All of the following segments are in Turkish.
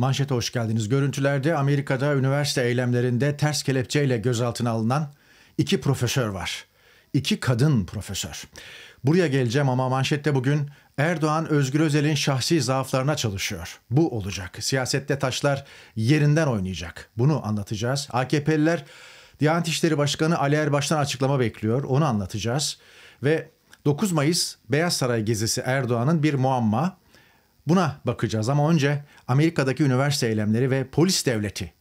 Manşete hoş geldiniz. Görüntülerde Amerika'da üniversite eylemlerinde ters kelepçeyle gözaltına alınan iki profesör var. İki kadın profesör. Buraya geleceğim ama manşette bugün Erdoğan Özgür Özel'in şahsi zaaflarına çalışıyor. Bu olacak. Siyasette taşlar yerinden oynayacak. Bunu anlatacağız. AKP'liler Diyanet İşleri Başkanı Ali Erbaş'tan açıklama bekliyor. Onu anlatacağız. Ve 9 Mayıs Beyaz Saray gezisi Erdoğan'ın bir muamma. Buna bakacağız ama önce Amerika'daki üniversite eylemleri ve polis devleti.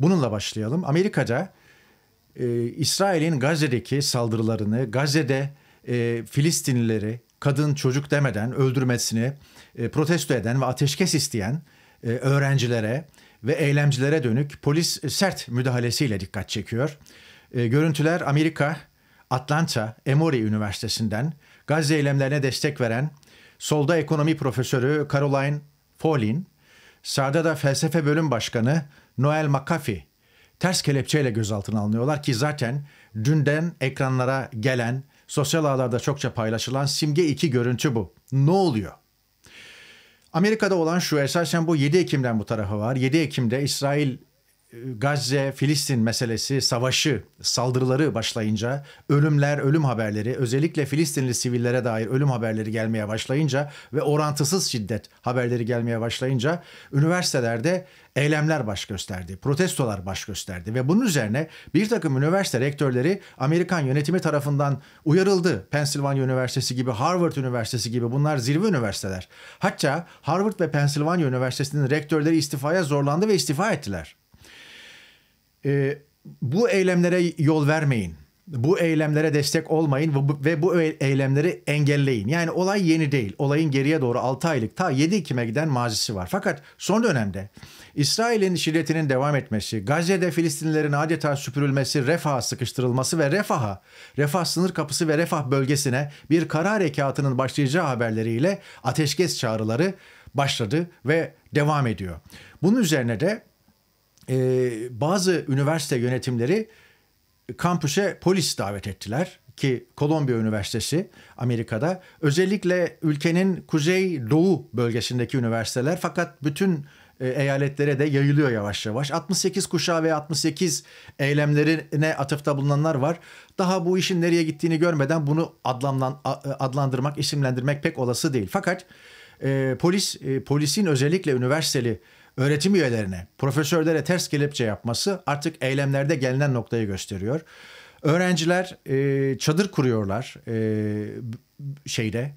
Bununla başlayalım. Amerika'da e, İsrail'in Gazze'deki saldırılarını, Gazze'de e, Filistinlileri kadın çocuk demeden öldürmesini e, protesto eden ve ateşkes isteyen e, öğrencilere ve eylemcilere dönük polis e, sert müdahalesiyle dikkat çekiyor. E, görüntüler Amerika Atlanta Emory Üniversitesi'nden Gazze eylemlerine destek veren solda ekonomi profesörü Caroline Folin, sağda da felsefe bölüm başkanı Noel McAfee ters kelepçeyle gözaltına alınıyorlar ki zaten dünden ekranlara gelen, sosyal ağlarda çokça paylaşılan simge iki görüntü bu. Ne oluyor? Amerika'da olan şu esasen bu 7 Ekim'den bu tarafı var. 7 Ekim'de İsrail Gazze, Filistin meselesi, savaşı, saldırıları başlayınca, ölümler, ölüm haberleri, özellikle Filistinli sivillere dair ölüm haberleri gelmeye başlayınca ve orantısız şiddet haberleri gelmeye başlayınca üniversitelerde eylemler baş gösterdi, protestolar baş gösterdi ve bunun üzerine bir takım üniversite rektörleri Amerikan yönetimi tarafından uyarıldı. Pensilvanya Üniversitesi gibi, Harvard Üniversitesi gibi bunlar zirve üniversiteler. Hatta Harvard ve Pensilvanya Üniversitesi'nin rektörleri istifaya zorlandı ve istifa ettiler e, bu eylemlere yol vermeyin. Bu eylemlere destek olmayın ve bu, ve bu e- eylemleri engelleyin. Yani olay yeni değil. Olayın geriye doğru 6 aylık ta 7 Ekim'e giden mazisi var. Fakat son dönemde İsrail'in şiddetinin devam etmesi, Gazze'de Filistinlilerin adeta süpürülmesi, refaha sıkıştırılması ve refaha, refah sınır kapısı ve refah bölgesine bir kara harekatının başlayacağı haberleriyle ateşkes çağrıları başladı ve devam ediyor. Bunun üzerine de e, bazı üniversite yönetimleri kampüse polis davet ettiler ki Kolombiya Üniversitesi Amerika'da özellikle ülkenin kuzey doğu bölgesindeki üniversiteler fakat bütün e, eyaletlere de yayılıyor yavaş yavaş. 68 kuşağı ve 68 eylemlerine atıfta bulunanlar var. Daha bu işin nereye gittiğini görmeden bunu adlandan, e, adlandırmak, isimlendirmek pek olası değil. Fakat e, polis e, polisin özellikle üniversiteli öğretim üyelerine, profesörlere ters kelepçe yapması artık eylemlerde gelinen noktayı gösteriyor. Öğrenciler e, çadır kuruyorlar e, şeyde,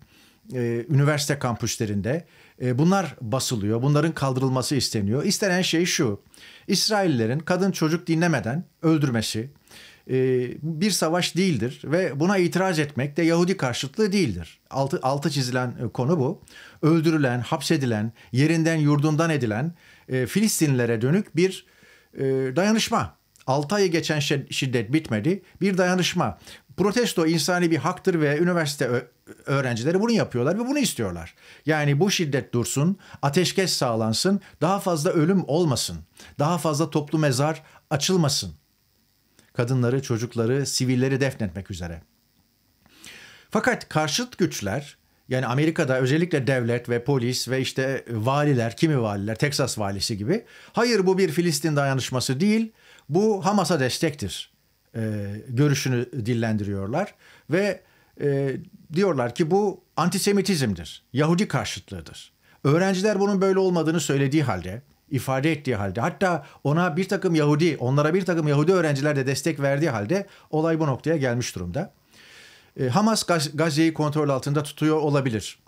e, üniversite kampüslerinde. E, bunlar basılıyor, bunların kaldırılması isteniyor. İstenen şey şu, İsraillerin kadın çocuk dinlemeden öldürmesi e, bir savaş değildir ve buna itiraz etmek de Yahudi karşıtlığı değildir. Altı, altı çizilen e, konu bu. Öldürülen, hapsedilen, yerinden yurdundan edilen e, Filistinlilere dönük bir e, dayanışma. 6 ayı geçen şiddet bitmedi. Bir dayanışma. Protesto insani bir haktır ve üniversite öğrencileri bunu yapıyorlar ve bunu istiyorlar. Yani bu şiddet dursun, ateşkes sağlansın, daha fazla ölüm olmasın, daha fazla toplu mezar açılmasın. Kadınları, çocukları, sivilleri defnetmek üzere. Fakat karşıt güçler yani Amerika'da özellikle devlet ve polis ve işte valiler, kimi valiler, Teksas valisi gibi. Hayır bu bir Filistin dayanışması değil, bu Hamas'a destektir e, görüşünü dillendiriyorlar. Ve e, diyorlar ki bu antisemitizmdir, Yahudi karşıtlığıdır. Öğrenciler bunun böyle olmadığını söylediği halde, ifade ettiği halde hatta ona bir takım Yahudi, onlara bir takım Yahudi öğrenciler de destek verdiği halde olay bu noktaya gelmiş durumda. E, Hamas Gaz Gazze'yi kontrol altında tutuyor olabilir.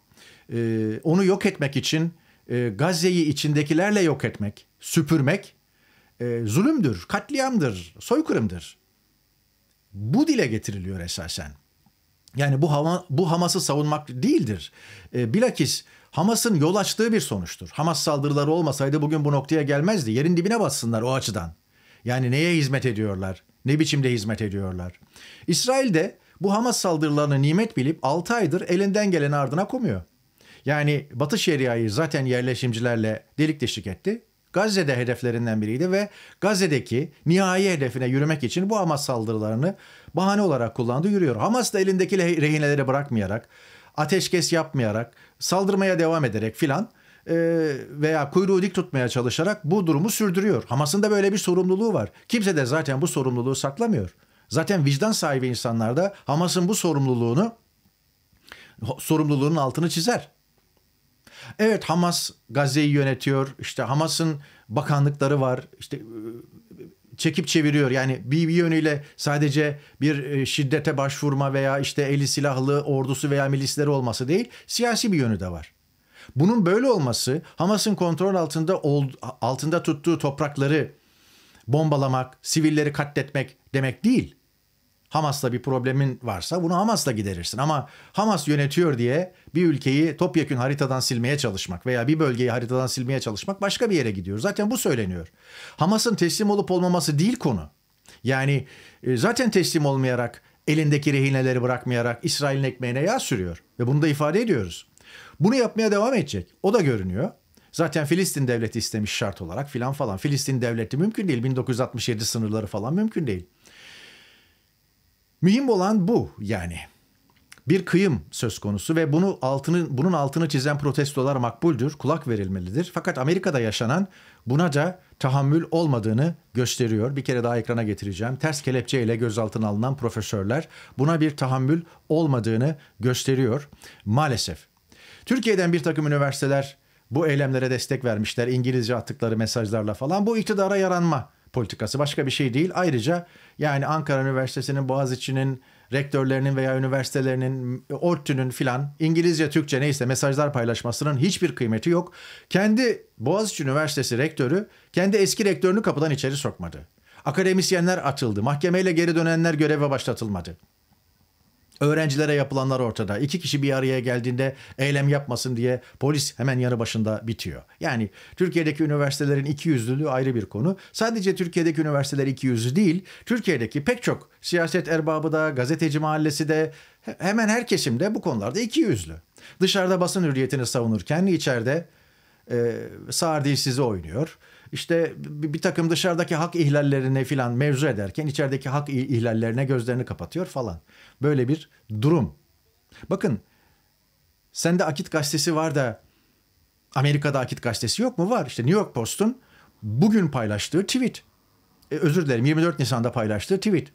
E, onu yok etmek için e, Gazze'yi içindekilerle yok etmek, süpürmek e, zulümdür, katliamdır, soykırımdır. Bu dile getiriliyor esasen. Yani bu, Hama, bu Hamas'ı savunmak değildir. E, bilakis Hamas'ın yol açtığı bir sonuçtur. Hamas saldırıları olmasaydı bugün bu noktaya gelmezdi. Yerin dibine bassınlar o açıdan. Yani neye hizmet ediyorlar? Ne biçimde hizmet ediyorlar? İsrail de bu Hamas saldırılarını nimet bilip 6 aydır elinden gelen ardına komuyor. Yani Batı Şeria'yı zaten yerleşimcilerle delik deşik etti. Gazze'de hedeflerinden biriydi ve Gazze'deki nihai hedefine yürümek için bu Hamas saldırılarını bahane olarak kullandı yürüyor. Hamas da elindeki rehineleri bırakmayarak, ateşkes yapmayarak, saldırmaya devam ederek filan veya kuyruğu dik tutmaya çalışarak bu durumu sürdürüyor. Hamas'ın da böyle bir sorumluluğu var. Kimse de zaten bu sorumluluğu saklamıyor. Zaten vicdan sahibi insanlar da Hamas'ın bu sorumluluğunu sorumluluğunun altını çizer. Evet Hamas Gazze'yi yönetiyor. İşte Hamas'ın bakanlıkları var. İşte e, çekip çeviriyor. Yani bir, bir yönüyle sadece bir e, şiddete başvurma veya işte eli silahlı ordusu veya milisleri olması değil, siyasi bir yönü de var. Bunun böyle olması Hamas'ın kontrol altında altında tuttuğu toprakları bombalamak, sivilleri katletmek demek değil. Hamas'la bir problemin varsa bunu Hamas'la giderirsin. Ama Hamas yönetiyor diye bir ülkeyi topyekün haritadan silmeye çalışmak veya bir bölgeyi haritadan silmeye çalışmak başka bir yere gidiyor. Zaten bu söyleniyor. Hamas'ın teslim olup olmaması değil konu. Yani e, zaten teslim olmayarak elindeki rehineleri bırakmayarak İsrail'in ekmeğine yağ sürüyor. Ve bunu da ifade ediyoruz. Bunu yapmaya devam edecek. O da görünüyor. Zaten Filistin devleti istemiş şart olarak filan falan. Filistin devleti mümkün değil. 1967 sınırları falan mümkün değil. Mühim olan bu yani. Bir kıyım söz konusu ve bunu altını, bunun altını çizen protestolar makbuldür, kulak verilmelidir. Fakat Amerika'da yaşanan buna da tahammül olmadığını gösteriyor. Bir kere daha ekrana getireceğim. Ters kelepçe ile gözaltına alınan profesörler buna bir tahammül olmadığını gösteriyor maalesef. Türkiye'den bir takım üniversiteler bu eylemlere destek vermişler İngilizce attıkları mesajlarla falan. Bu iktidara yaranma politikası başka bir şey değil. Ayrıca yani Ankara Üniversitesi'nin, Boğaziçi'nin, rektörlerinin veya üniversitelerinin, ODTÜ'nün filan İngilizce, Türkçe neyse mesajlar paylaşmasının hiçbir kıymeti yok. Kendi Boğaziçi Üniversitesi rektörü kendi eski rektörünü kapıdan içeri sokmadı. Akademisyenler atıldı. Mahkemeyle geri dönenler göreve başlatılmadı öğrencilere yapılanlar ortada. İki kişi bir araya geldiğinde eylem yapmasın diye polis hemen yanı başında bitiyor. Yani Türkiye'deki üniversitelerin iki yüzlülüğü ayrı bir konu. Sadece Türkiye'deki üniversiteler iki yüzlü değil. Türkiye'deki pek çok siyaset erbabı da, gazeteci mahallesi de hemen her kesimde bu konularda iki yüzlü. Dışarıda basın hürriyetini savunurken içeride e, sağır dilsizi oynuyor işte bir takım dışarıdaki hak ihlallerini filan mevzu ederken içerideki hak ihlallerine gözlerini kapatıyor falan. Böyle bir durum. Bakın sende Akit gazetesi var da Amerika'da Akit gazetesi yok mu? Var. İşte New York Post'un bugün paylaştığı tweet. E, özür dilerim 24 Nisan'da paylaştığı tweet.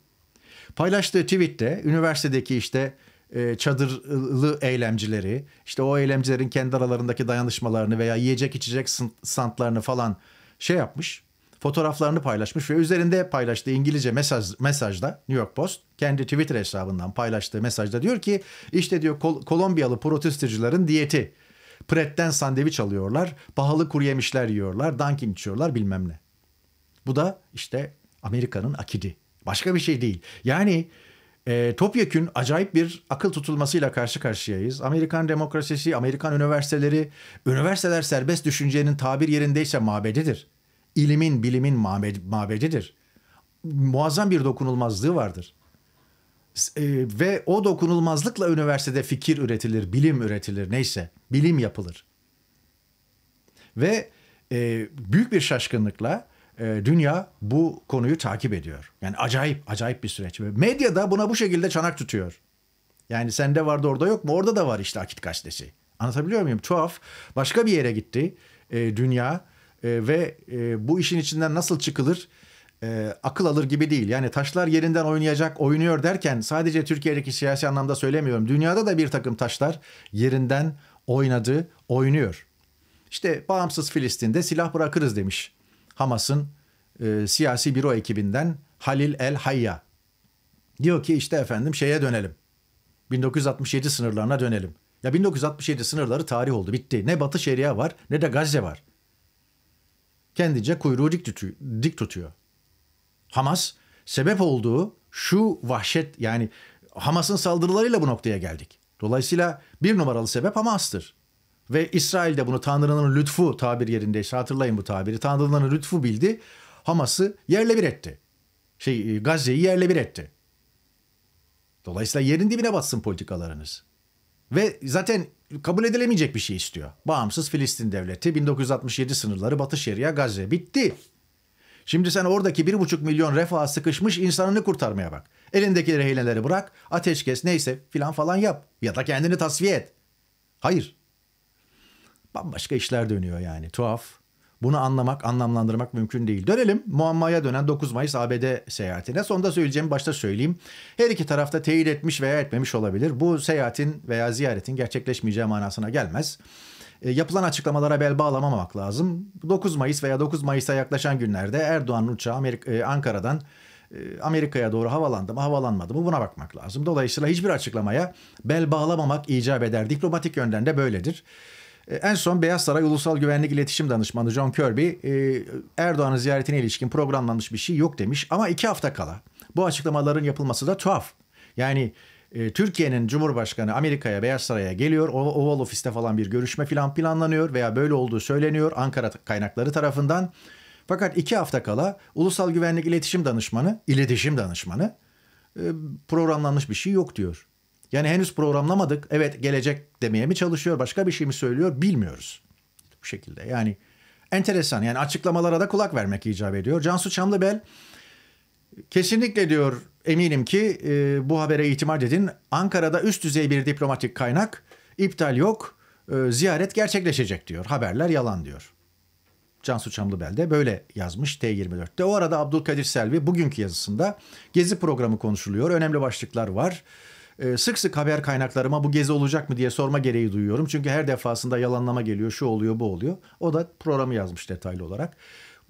Paylaştığı tweette üniversitedeki işte e, çadırlı eylemcileri, işte o eylemcilerin kendi aralarındaki dayanışmalarını veya yiyecek içecek standlarını falan şey yapmış fotoğraflarını paylaşmış ve üzerinde paylaştığı İngilizce mesaj, mesajda New York Post kendi Twitter hesabından paylaştığı mesajda diyor ki işte diyor Kol- Kolombiyalı protestocuların diyeti. Pret'ten sandviç alıyorlar, pahalı kuru yemişler yiyorlar, Dunkin içiyorlar bilmem ne. Bu da işte Amerika'nın akidi. Başka bir şey değil. Yani e, topyekün acayip bir akıl tutulmasıyla karşı karşıyayız. Amerikan demokrasisi, Amerikan üniversiteleri, üniversiteler serbest düşüncenin tabir yerindeyse mabedidir. İlimin, bilimin mabedidir. Muazzam bir dokunulmazlığı vardır. E, ve o dokunulmazlıkla üniversitede fikir üretilir, bilim üretilir neyse, bilim yapılır. Ve e, büyük bir şaşkınlıkla ee, dünya bu konuyu takip ediyor. Yani acayip acayip bir süreç. Medya da buna bu şekilde çanak tutuyor. Yani sende vardı orada yok mu? Orada da var işte Akit gazetesi. Anlatabiliyor muyum? Tuhaf. Başka bir yere gitti e, dünya e, ve e, bu işin içinden nasıl çıkılır e, akıl alır gibi değil. Yani taşlar yerinden oynayacak, oynuyor derken sadece Türkiye'deki siyasi anlamda söylemiyorum. Dünyada da bir takım taşlar yerinden oynadı, oynuyor. İşte bağımsız Filistin'de silah bırakırız demiş Hamas'ın e, siyasi büro ekibinden Halil El Hayya. Diyor ki işte efendim şeye dönelim. 1967 sınırlarına dönelim. Ya 1967 sınırları tarih oldu bitti. Ne Batı Şeria var ne de Gazze var. Kendince kuyruğu dik tutuyor. Dik tutuyor. Hamas sebep olduğu şu vahşet yani Hamas'ın saldırılarıyla bu noktaya geldik. Dolayısıyla bir numaralı sebep Hamas'tır. Ve İsrail de bunu Tanrı'nın lütfu tabir yerindeyse hatırlayın bu tabiri. Tanrı'nın lütfu bildi. Hamas'ı yerle bir etti. Şey e, Gazze'yi yerle bir etti. Dolayısıyla yerin dibine batsın politikalarınız. Ve zaten kabul edilemeyecek bir şey istiyor. Bağımsız Filistin devleti 1967 sınırları Batı Şeria Gazze bitti. Şimdi sen oradaki 1,5 milyon refaha sıkışmış insanını kurtarmaya bak. Elindekileri hileleri bırak, ateş kes neyse filan falan yap. Ya da kendini tasfiye et. Hayır bambaşka işler dönüyor yani tuhaf. Bunu anlamak, anlamlandırmak mümkün değil. Dönelim muammaya dönen 9 Mayıs ABD seyahatine. Sonda söyleyeceğim başta söyleyeyim. Her iki tarafta teyit etmiş veya etmemiş olabilir. Bu seyahatin veya ziyaretin gerçekleşmeyeceği manasına gelmez. E, yapılan açıklamalara bel bağlamamak lazım. 9 Mayıs veya 9 Mayıs'a yaklaşan günlerde Erdoğan'ın uçağı Amerika, e, Ankara'dan e, Amerika'ya doğru havalandı mı havalanmadı mı buna bakmak lazım. Dolayısıyla hiçbir açıklamaya bel bağlamamak icap eder. Diplomatik yönden de böyledir. E, en son Beyaz Saray Ulusal Güvenlik İletişim Danışmanı John Kirby e, Erdoğan'ın ziyaretine ilişkin programlanmış bir şey yok demiş ama iki hafta kala. Bu açıklamaların yapılması da tuhaf. Yani e, Türkiye'nin Cumhurbaşkanı Amerika'ya Beyaz Saray'a geliyor. Oval Ofis'te falan bir görüşme filan planlanıyor veya böyle olduğu söyleniyor Ankara kaynakları tarafından. Fakat iki hafta kala Ulusal Güvenlik İletişim Danışmanı, iletişim danışmanı programlanmış bir şey yok diyor. Yani henüz programlamadık. Evet gelecek demeye mi çalışıyor, başka bir şey mi söylüyor bilmiyoruz. Bu şekilde yani enteresan yani açıklamalara da kulak vermek icap ediyor. Cansu Çamlıbel kesinlikle diyor eminim ki e, bu habere itimat edin. Ankara'da üst düzey bir diplomatik kaynak iptal yok e, ziyaret gerçekleşecek diyor. Haberler yalan diyor. Cansu Çamlıbel de böyle yazmış T24'te. O arada Abdülkadir Selvi bugünkü yazısında Gezi programı konuşuluyor. Önemli başlıklar var. E, sık sık haber kaynaklarıma bu gezi olacak mı diye sorma gereği duyuyorum. Çünkü her defasında yalanlama geliyor, şu oluyor, bu oluyor. O da programı yazmış detaylı olarak.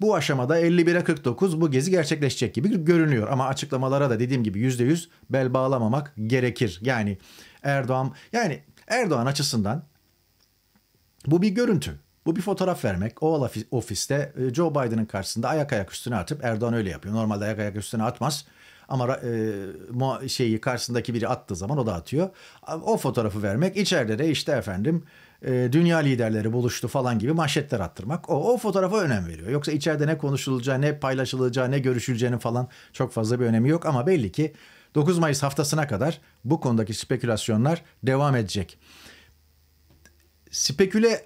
Bu aşamada 51'e 49 bu gezi gerçekleşecek gibi görünüyor. Ama açıklamalara da dediğim gibi %100 bel bağlamamak gerekir. Yani Erdoğan yani Erdoğan açısından bu bir görüntü. Bu bir fotoğraf vermek. O ofiste e, Joe Biden'ın karşısında ayak ayak üstüne atıp Erdoğan öyle yapıyor. Normalde ayak ayak üstüne atmaz. Ama e, şeyi karşısındaki biri attığı zaman o da atıyor. O fotoğrafı vermek içeride de işte efendim e, dünya liderleri buluştu falan gibi manşetler attırmak. O, o fotoğrafa önem veriyor. Yoksa içeride ne konuşulacağı, ne paylaşılacağı, ne görüşüleceğinin falan çok fazla bir önemi yok. Ama belli ki 9 Mayıs haftasına kadar bu konudaki spekülasyonlar devam edecek. Speküle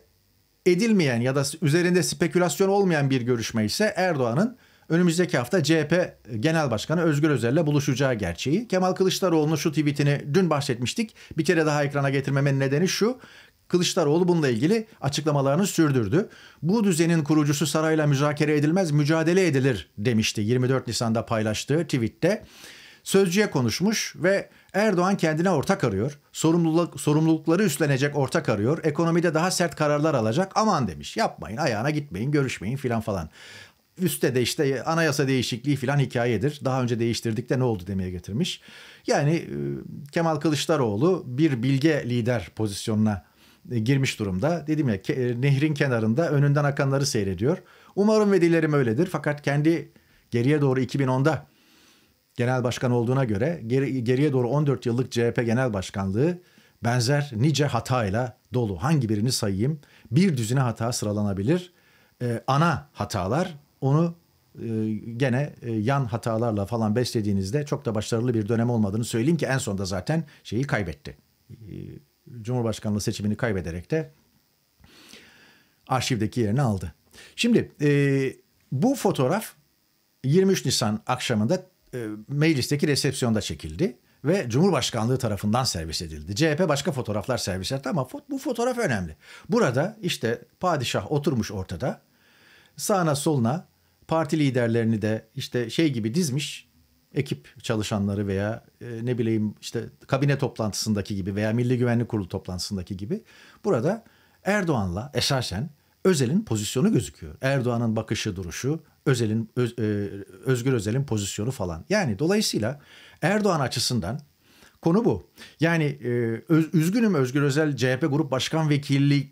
edilmeyen ya da üzerinde spekülasyon olmayan bir görüşme ise Erdoğan'ın önümüzdeki hafta CHP Genel Başkanı Özgür Özel'le buluşacağı gerçeği. Kemal Kılıçdaroğlu'nun şu tweetini dün bahsetmiştik. Bir kere daha ekrana getirmemenin nedeni şu. Kılıçdaroğlu bununla ilgili açıklamalarını sürdürdü. Bu düzenin kurucusu sarayla müzakere edilmez, mücadele edilir demişti 24 Nisan'da paylaştığı tweette. Sözcüye konuşmuş ve Erdoğan kendine ortak arıyor. Sorumluluk, sorumlulukları üstlenecek ortak arıyor. Ekonomide daha sert kararlar alacak. Aman demiş yapmayın ayağına gitmeyin görüşmeyin filan falan. Üste de işte anayasa değişikliği filan hikayedir. Daha önce değiştirdik de ne oldu demeye getirmiş. Yani e, Kemal Kılıçdaroğlu bir bilge lider pozisyonuna e, girmiş durumda. Dedim ya e, nehrin kenarında önünden akanları seyrediyor. Umarım ve dilerim öyledir. Fakat kendi geriye doğru 2010'da genel başkan olduğuna göre geri, geriye doğru 14 yıllık CHP genel başkanlığı benzer nice hatayla dolu. Hangi birini sayayım? Bir düzine hata sıralanabilir. Ee, ana hatalar onu e, gene e, yan hatalarla falan beslediğinizde çok da başarılı bir dönem olmadığını söyleyeyim ki en sonunda zaten şeyi kaybetti. E, Cumhurbaşkanlığı seçimini kaybederek de arşivdeki yerini aldı. Şimdi bu fotoğraf 23 Nisan akşamında meclisteki resepsiyonda çekildi ve Cumhurbaşkanlığı tarafından servis edildi. CHP başka fotoğraflar servis etti ama bu fotoğraf önemli. Burada işte padişah oturmuş ortada. Sağına soluna parti liderlerini de işte şey gibi dizmiş ekip çalışanları veya e, ne bileyim işte kabine toplantısındaki gibi veya Milli Güvenlik Kurulu toplantısındaki gibi burada Erdoğan'la esasen Özel'in pozisyonu gözüküyor. Erdoğan'ın bakışı, duruşu, Özel'in e, Özgür Özel'in pozisyonu falan. Yani dolayısıyla Erdoğan açısından Konu bu. Yani e, öz, üzgünüm Özgür Özel CHP Grup Başkan Vekilliği,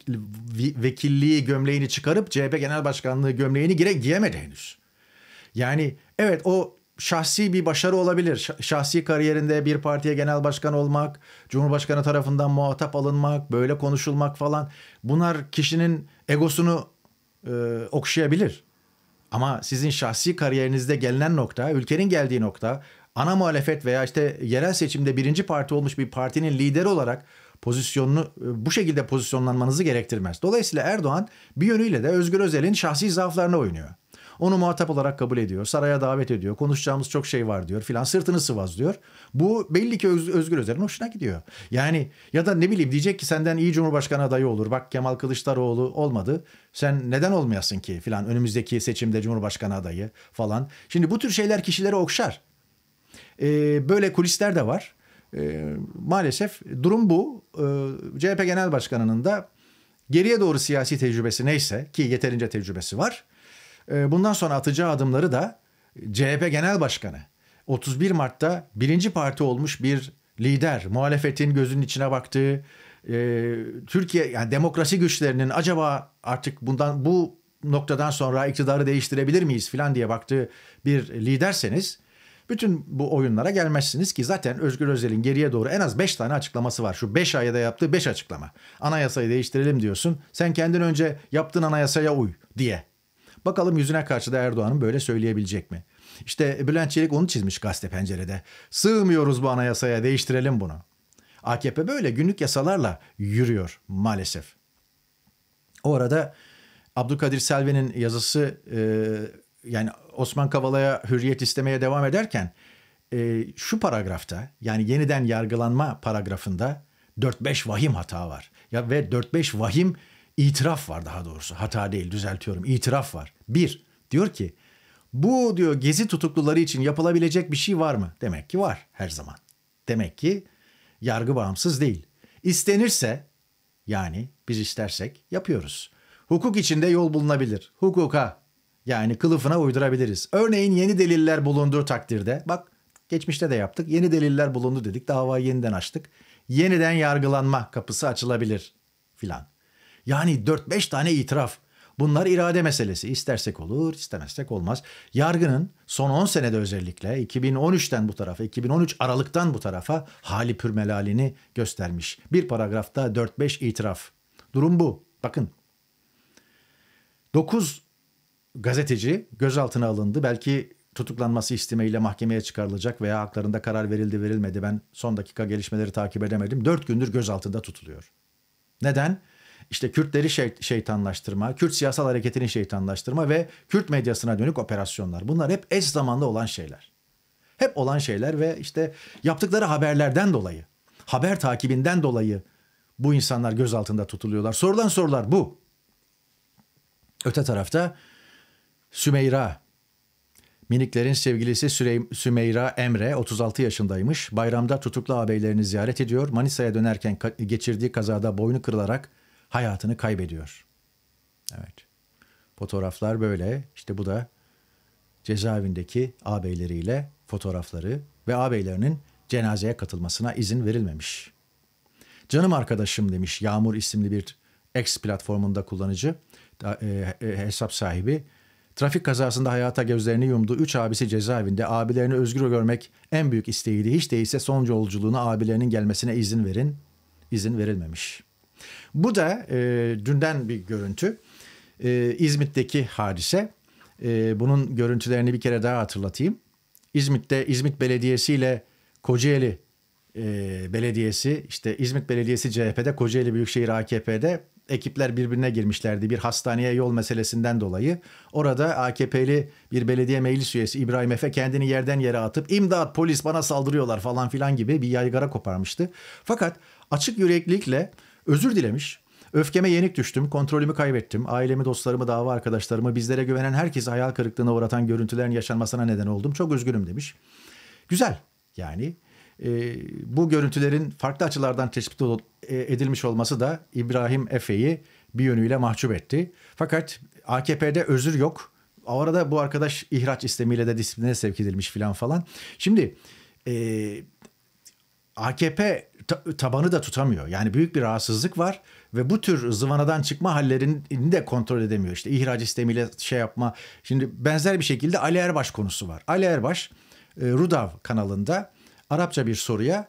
vekilliği gömleğini çıkarıp CHP Genel Başkanlığı gömleğini gire, giyemedi henüz. Yani evet o şahsi bir başarı olabilir. Şahsi kariyerinde bir partiye genel başkan olmak, Cumhurbaşkanı tarafından muhatap alınmak, böyle konuşulmak falan bunlar kişinin egosunu e, okşayabilir. Ama sizin şahsi kariyerinizde gelinen nokta, ülkenin geldiği nokta, ana muhalefet veya işte yerel seçimde birinci parti olmuş bir partinin lideri olarak pozisyonunu e, bu şekilde pozisyonlanmanızı gerektirmez. Dolayısıyla Erdoğan bir yönüyle de Özgür Özel'in şahsi zaaflarına oynuyor. Onu muhatap olarak kabul ediyor. Saraya davet ediyor. Konuşacağımız çok şey var diyor filan. Sırtını sıvazlıyor. Bu belli ki Öz, Özgür Özel'in hoşuna gidiyor. Yani ya da ne bileyim diyecek ki senden iyi Cumhurbaşkanı adayı olur. Bak Kemal Kılıçdaroğlu olmadı. Sen neden olmayasın ki filan önümüzdeki seçimde Cumhurbaşkanı adayı falan. Şimdi bu tür şeyler kişileri okşar. Ee, böyle kulisler de var. Ee, maalesef durum bu. Ee, CHP Genel Başkanı'nın da geriye doğru siyasi tecrübesi neyse ki yeterince tecrübesi var. bundan sonra atacağı adımları da CHP Genel Başkanı 31 Mart'ta birinci parti olmuş bir lider, muhalefetin gözünün içine baktığı, Türkiye yani demokrasi güçlerinin acaba artık bundan bu noktadan sonra iktidarı değiştirebilir miyiz filan diye baktığı bir liderseniz bütün bu oyunlara gelmezsiniz ki zaten Özgür Özel'in geriye doğru en az 5 tane açıklaması var. Şu 5 ayda yaptığı 5 açıklama. Anayasayı değiştirelim diyorsun. Sen kendin önce yaptığın anayasaya uy diye. Bakalım yüzüne karşı da Erdoğan'ın böyle söyleyebilecek mi? İşte Bülent Çelik onu çizmiş gazete pencerede. Sığmıyoruz bu anayasaya değiştirelim bunu. AKP böyle günlük yasalarla yürüyor maalesef. O arada Abdülkadir Selvi'nin yazısı yani Osman Kavala'ya hürriyet istemeye devam ederken e, şu paragrafta yani yeniden yargılanma paragrafında 4-5 vahim hata var. Ya ve 4-5 vahim itiraf var daha doğrusu. Hata değil düzeltiyorum. İtiraf var. Bir diyor ki bu diyor gezi tutukluları için yapılabilecek bir şey var mı? Demek ki var her zaman. Demek ki yargı bağımsız değil. İstenirse yani biz istersek yapıyoruz. Hukuk içinde yol bulunabilir. Hukuka yani kılıfına uydurabiliriz. Örneğin yeni deliller bulunduğu takdirde bak geçmişte de yaptık. Yeni deliller bulundu dedik. Davayı yeniden açtık. Yeniden yargılanma kapısı açılabilir filan. Yani 4-5 tane itiraf. Bunlar irade meselesi. İstersek olur, istemezsek olmaz. Yargının son 10 senede özellikle 2013'ten bu tarafa, 2013 Aralık'tan bu tarafa hali pürmelalini göstermiş. Bir paragrafta 4-5 itiraf. Durum bu. Bakın. 9 gazeteci gözaltına alındı. Belki tutuklanması istemeyle mahkemeye çıkarılacak veya haklarında karar verildi verilmedi. Ben son dakika gelişmeleri takip edemedim. Dört gündür gözaltında tutuluyor. Neden? İşte Kürtleri şey, şeytanlaştırma, Kürt siyasal hareketini şeytanlaştırma ve Kürt medyasına dönük operasyonlar. Bunlar hep eş zamanlı olan şeyler. Hep olan şeyler ve işte yaptıkları haberlerden dolayı, haber takibinden dolayı bu insanlar gözaltında tutuluyorlar. Sorulan sorular bu. Öte tarafta Sümeyra. Miniklerin sevgilisi Sürey Sümeyra Emre 36 yaşındaymış. Bayramda tutuklu ağabeylerini ziyaret ediyor. Manisa'ya dönerken ka geçirdiği kazada boynu kırılarak hayatını kaybediyor. Evet. Fotoğraflar böyle. İşte bu da cezaevindeki ağabeyleriyle fotoğrafları ve ağabeylerinin cenazeye katılmasına izin verilmemiş. Canım arkadaşım demiş Yağmur isimli bir X platformunda kullanıcı e, e, hesap sahibi Trafik kazasında hayata gözlerini yumdu. Üç abisi cezaevinde. Abilerini özgür görmek en büyük isteğiydi. Hiç değilse son yolculuğuna abilerinin gelmesine izin verin. İzin verilmemiş. Bu da e, dünden bir görüntü. E, İzmit'teki hadise. E, bunun görüntülerini bir kere daha hatırlatayım. İzmit'te İzmit Belediyesi ile Kocaeli e, Belediyesi işte İzmit Belediyesi CHP'de Kocaeli Büyükşehir AKP'de ekipler birbirine girmişlerdi bir hastaneye yol meselesinden dolayı. Orada AKP'li bir belediye meclis üyesi İbrahim Efe kendini yerden yere atıp imdat polis bana saldırıyorlar falan filan gibi bir yaygara koparmıştı. Fakat açık yüreklilikle özür dilemiş. Öfkeme yenik düştüm, kontrolümü kaybettim. Ailemi, dostlarımı, dava arkadaşlarımı, bizlere güvenen herkesi hayal kırıklığına uğratan görüntülerin yaşanmasına neden oldum. Çok üzgünüm demiş. Güzel yani e, bu görüntülerin farklı açılardan tespit e, edilmiş olması da İbrahim Efe'yi bir yönüyle mahcup etti. Fakat AKP'de özür yok. O arada bu arkadaş ihraç istemiyle de disipline sevk edilmiş filan falan. Şimdi e, AKP tabanı da tutamıyor. Yani büyük bir rahatsızlık var ve bu tür zıvanadan çıkma hallerini de kontrol edemiyor. İşte ihraç istemiyle şey yapma. Şimdi benzer bir şekilde Ali Erbaş konusu var. Ali Erbaş e, Rudav kanalında Arapça bir soruya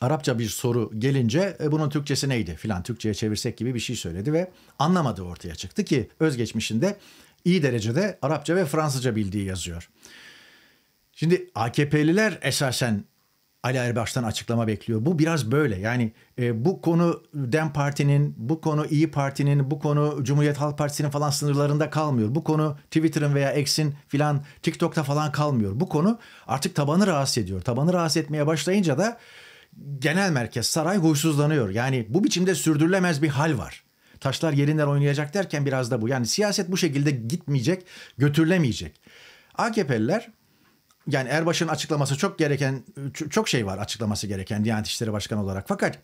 Arapça bir soru gelince e, bunun Türkçesi neydi filan Türkçe'ye çevirsek gibi bir şey söyledi ve anlamadığı ortaya çıktı ki özgeçmişinde iyi derecede Arapça ve Fransızca bildiği yazıyor. Şimdi AKP'liler esasen Ali Erbaş'tan açıklama bekliyor. Bu biraz böyle yani e, bu konu Dem Parti'nin, bu konu İyi Parti'nin, bu konu Cumhuriyet Halk Partisi'nin falan sınırlarında kalmıyor. Bu konu Twitter'ın veya X'in filan TikTok'ta falan kalmıyor. Bu konu artık tabanı rahatsız ediyor. Tabanı rahatsız etmeye başlayınca da genel merkez saray huysuzlanıyor. Yani bu biçimde sürdürülemez bir hal var. Taşlar yerinden oynayacak derken biraz da bu. Yani siyaset bu şekilde gitmeyecek, götürülemeyecek. AKP'liler yani Erbaş'ın açıklaması çok gereken çok şey var açıklaması gereken Diyanet İşleri Başkanı olarak. Fakat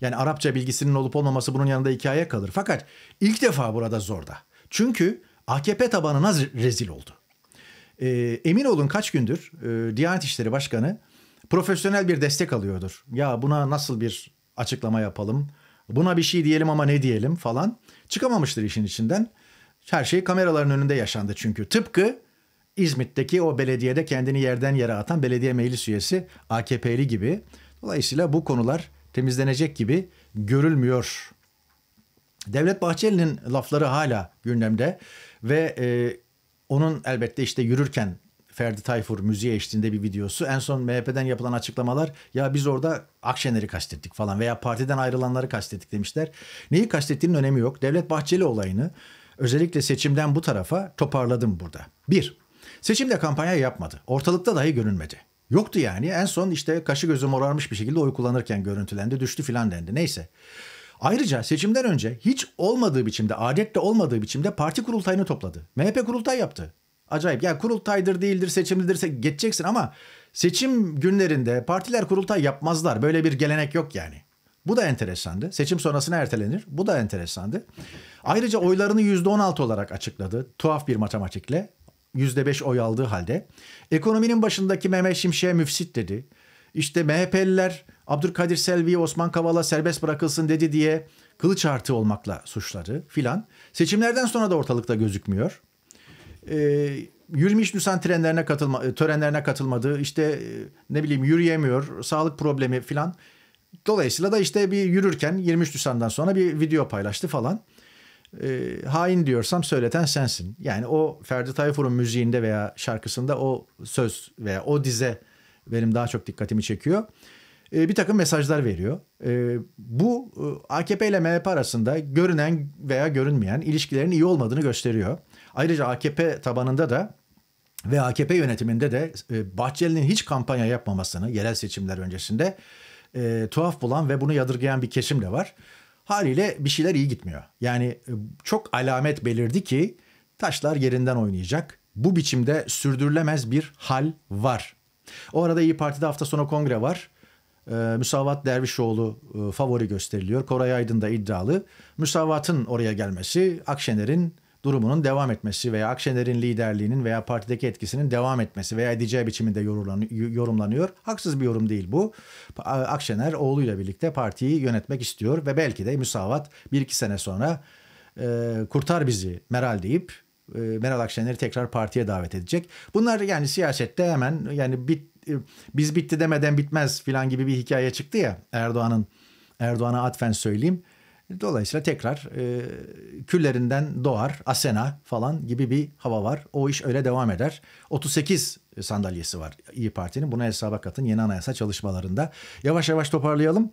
yani Arapça bilgisinin olup olmaması bunun yanında hikaye kalır. Fakat ilk defa burada zorda. Çünkü AKP tabanına rezil oldu. E, emin olun kaç gündür e, Diyanet İşleri Başkanı profesyonel bir destek alıyordur. Ya buna nasıl bir açıklama yapalım? Buna bir şey diyelim ama ne diyelim falan. Çıkamamıştır işin içinden. Her şey kameraların önünde yaşandı çünkü. Tıpkı İzmit'teki o belediyede kendini yerden yere atan belediye meclis üyesi AKP'li gibi. Dolayısıyla bu konular temizlenecek gibi görülmüyor. Devlet Bahçeli'nin lafları hala gündemde ve e, onun elbette işte yürürken Ferdi Tayfur müziğe eşliğinde bir videosu. En son MHP'den yapılan açıklamalar ya biz orada Akşener'i kastettik falan veya partiden ayrılanları kastettik demişler. Neyi kastettiğinin önemi yok. Devlet Bahçeli olayını özellikle seçimden bu tarafa toparladım burada. Bir, Seçimde kampanya yapmadı. Ortalıkta dahi görünmedi. Yoktu yani. En son işte kaşı gözü morarmış bir şekilde oy kullanırken görüntülendi, düştü filan dendi. Neyse. Ayrıca seçimden önce hiç olmadığı biçimde, adette olmadığı biçimde parti kurultayını topladı. MHP kurultay yaptı. Acayip. ya kurultaydır değildir, seçimlidirse geçeceksin ama seçim günlerinde partiler kurultay yapmazlar. Böyle bir gelenek yok yani. Bu da enteresandı. Seçim sonrasına ertelenir. Bu da enteresandı. Ayrıca oylarını %16 olarak açıkladı. Tuhaf bir matematikle. %5 oy aldığı halde. Ekonominin başındaki Mehmet Şimşek'e müfsit dedi. İşte MHP'liler Abdülkadir Selvi'yi Osman Kavala serbest bırakılsın dedi diye kılıç artı olmakla suçları filan. Seçimlerden sonra da ortalıkta gözükmüyor. Ee, yürümüş Nisan trenlerine katılma, törenlerine katılmadı. İşte e, ne bileyim yürüyemiyor, sağlık problemi filan. Dolayısıyla da işte bir yürürken 23 Nisan'dan sonra bir video paylaştı falan e, hain diyorsam söyleten sensin. Yani o Ferdi Tayfur'un müziğinde veya şarkısında o söz veya o dize benim daha çok dikkatimi çekiyor. E, bir takım mesajlar veriyor. E, bu e, AKP ile MHP arasında görünen veya görünmeyen ilişkilerin iyi olmadığını gösteriyor. Ayrıca AKP tabanında da ve AKP yönetiminde de e, Bahçeli'nin hiç kampanya yapmamasını yerel seçimler öncesinde e, tuhaf bulan ve bunu yadırgayan bir kesim de var. Haliyle bir şeyler iyi gitmiyor. Yani e, çok alamet belirdi ki taşlar yerinden oynayacak. Bu biçimde sürdürülemez bir hal var. O arada İyi Parti'de hafta sonu kongre var. Ee, Müsavat Dervişoğlu e, favori gösteriliyor. Koray Aydın da iddialı. Müsavat'ın oraya gelmesi Akşener'in durumunun devam etmesi veya Akşener'in liderliğinin veya partideki etkisinin devam etmesi veya edeceği biçiminde yorumlanıyor. Haksız bir yorum değil bu. Akşener oğluyla birlikte partiyi yönetmek istiyor ve belki de müsavat bir iki sene sonra e, kurtar bizi Meral deyip e, Meral Akşener'i tekrar partiye davet edecek. Bunlar yani siyasette hemen yani bit, e, biz bitti demeden bitmez filan gibi bir hikaye çıktı ya Erdoğan'ın Erdoğan'a atfen söyleyeyim. Dolayısıyla tekrar e, küllerinden doğar Asena falan gibi bir hava var. O iş öyle devam eder. 38 sandalyesi var İyi Parti'nin. Buna hesaba katın yeni anayasa çalışmalarında. Yavaş yavaş toparlayalım.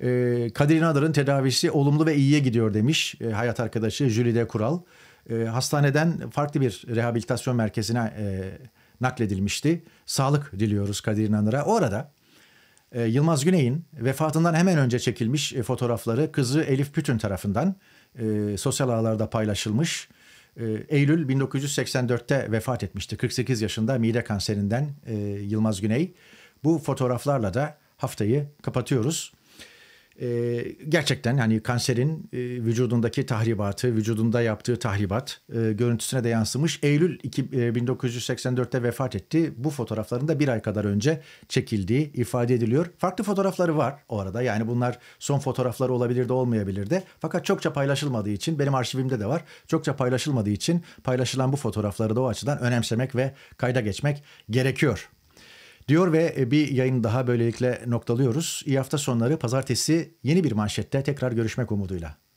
E, Kadir İnadar'ın tedavisi olumlu ve iyiye gidiyor demiş e, hayat arkadaşı Jülide Kural. E, hastaneden farklı bir rehabilitasyon merkezine e, nakledilmişti. Sağlık diliyoruz Kadir İnanır'a. O arada e, Yılmaz Güney'in vefatından hemen önce çekilmiş e, fotoğrafları kızı Elif Pütün tarafından e, sosyal ağlarda paylaşılmış. E, Eylül 1984'te vefat etmişti. 48 yaşında mide kanserinden e, Yılmaz Güney. Bu fotoğraflarla da haftayı kapatıyoruz e, gerçekten yani kanserin e, vücudundaki tahribatı, vücudunda yaptığı tahribat e, görüntüsüne de yansımış. Eylül 2, e, 1984'te vefat etti. Bu fotoğrafların da bir ay kadar önce çekildiği ifade ediliyor. Farklı fotoğrafları var o arada. Yani bunlar son fotoğrafları olabilir de olmayabilir de. Fakat çokça paylaşılmadığı için benim arşivimde de var. Çokça paylaşılmadığı için paylaşılan bu fotoğrafları da o açıdan önemsemek ve kayda geçmek gerekiyor diyor ve e, bir yayın daha böylelikle noktalıyoruz. İyi hafta sonları pazartesi yeni bir manşette tekrar görüşmek umuduyla.